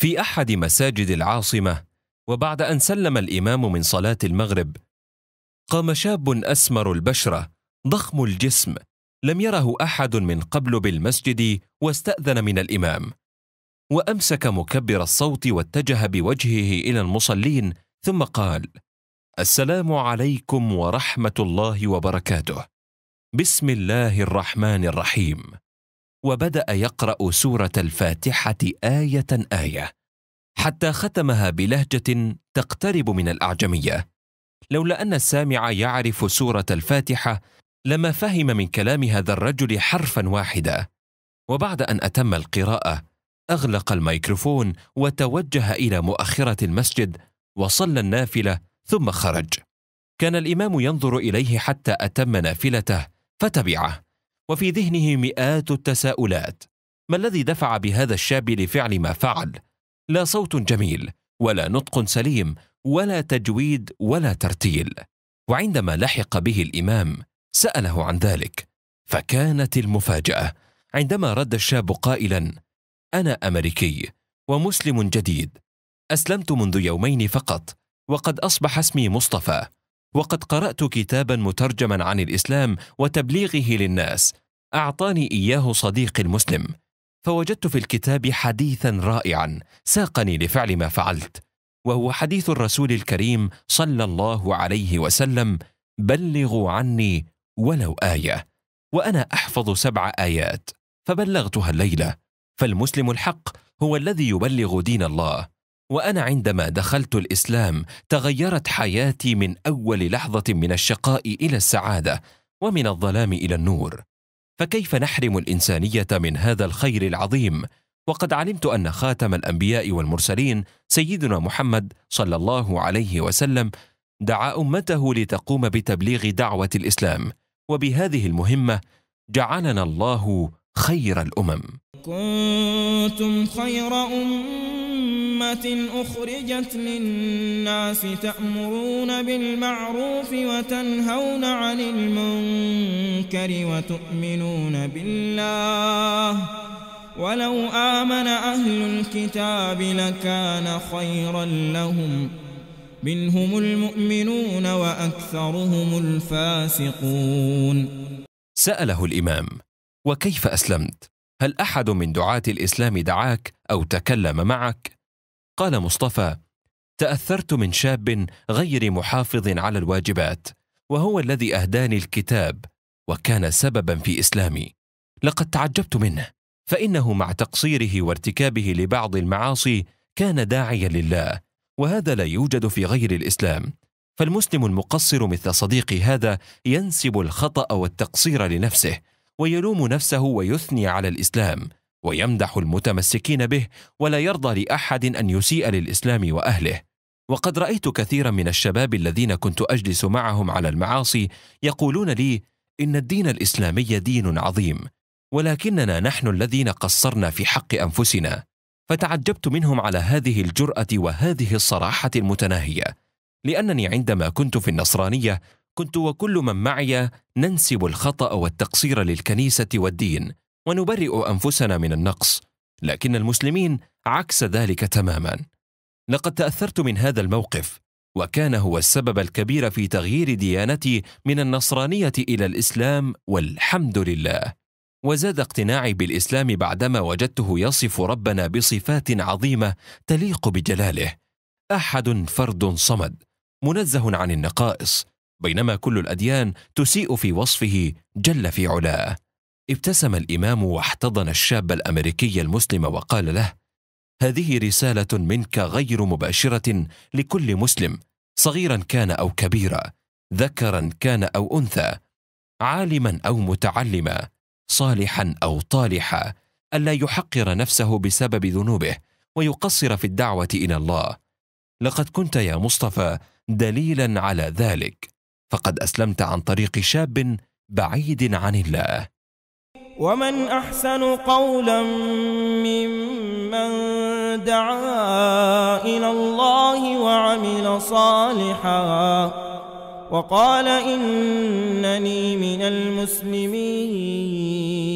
في احد مساجد العاصمه وبعد ان سلم الامام من صلاه المغرب قام شاب اسمر البشره ضخم الجسم لم يره احد من قبل بالمسجد واستاذن من الامام وامسك مكبر الصوت واتجه بوجهه الى المصلين ثم قال السلام عليكم ورحمه الله وبركاته بسم الله الرحمن الرحيم وبدا يقرا سوره الفاتحه ايه ايه حتى ختمها بلهجه تقترب من الاعجميه لولا ان السامع يعرف سوره الفاتحه لما فهم من كلام هذا الرجل حرفا واحدا وبعد ان اتم القراءه اغلق الميكروفون وتوجه الى مؤخره المسجد وصلى النافله ثم خرج كان الامام ينظر اليه حتى اتم نافلته فتبعه وفي ذهنه مئات التساؤلات ما الذي دفع بهذا الشاب لفعل ما فعل لا صوت جميل ولا نطق سليم ولا تجويد ولا ترتيل وعندما لحق به الامام ساله عن ذلك فكانت المفاجاه عندما رد الشاب قائلا انا امريكي ومسلم جديد اسلمت منذ يومين فقط وقد اصبح اسمي مصطفى وقد قرات كتابا مترجما عن الاسلام وتبليغه للناس اعطاني اياه صديقي المسلم فوجدت في الكتاب حديثا رائعا ساقني لفعل ما فعلت وهو حديث الرسول الكريم صلى الله عليه وسلم بلغوا عني ولو ايه وانا احفظ سبع ايات فبلغتها الليله فالمسلم الحق هو الذي يبلغ دين الله وانا عندما دخلت الاسلام تغيرت حياتي من اول لحظه من الشقاء الى السعاده ومن الظلام الى النور فكيف نحرم الانسانيه من هذا الخير العظيم وقد علمت ان خاتم الانبياء والمرسلين سيدنا محمد صلى الله عليه وسلم دعا امته لتقوم بتبليغ دعوه الاسلام وبهذه المهمه جعلنا الله خير الامم كنتم خير أمة أخرجت للناس تأمرون بالمعروف وتنهون عن المنكر وتؤمنون بالله ولو آمن أهل الكتاب لكان خيرا لهم منهم المؤمنون وأكثرهم الفاسقون سأله الإمام وكيف أسلمت؟ هل احد من دعاه الاسلام دعاك او تكلم معك قال مصطفى تاثرت من شاب غير محافظ على الواجبات وهو الذي اهداني الكتاب وكان سببا في اسلامي لقد تعجبت منه فانه مع تقصيره وارتكابه لبعض المعاصي كان داعيا لله وهذا لا يوجد في غير الاسلام فالمسلم المقصر مثل صديقي هذا ينسب الخطا والتقصير لنفسه ويلوم نفسه ويثني على الاسلام ويمدح المتمسكين به ولا يرضى لاحد ان يسيء للاسلام واهله وقد رايت كثيرا من الشباب الذين كنت اجلس معهم على المعاصي يقولون لي ان الدين الاسلامي دين عظيم ولكننا نحن الذين قصرنا في حق انفسنا فتعجبت منهم على هذه الجراه وهذه الصراحه المتناهيه لانني عندما كنت في النصرانيه كنت وكل من معي ننسب الخطا والتقصير للكنيسه والدين ونبرئ انفسنا من النقص لكن المسلمين عكس ذلك تماما لقد تاثرت من هذا الموقف وكان هو السبب الكبير في تغيير ديانتي من النصرانيه الى الاسلام والحمد لله وزاد اقتناعي بالاسلام بعدما وجدته يصف ربنا بصفات عظيمه تليق بجلاله احد فرد صمد منزه عن النقائص بينما كل الاديان تسيء في وصفه جل في علاه ابتسم الامام واحتضن الشاب الامريكي المسلم وقال له هذه رساله منك غير مباشره لكل مسلم صغيرا كان او كبيرا ذكرا كان او انثى عالما او متعلما صالحا او طالحا الا يحقر نفسه بسبب ذنوبه ويقصر في الدعوه الى الله لقد كنت يا مصطفى دليلا على ذلك فقد اسلمت عن طريق شاب بعيد عن الله ومن احسن قولا ممن دعا الى الله وعمل صالحا وقال انني من المسلمين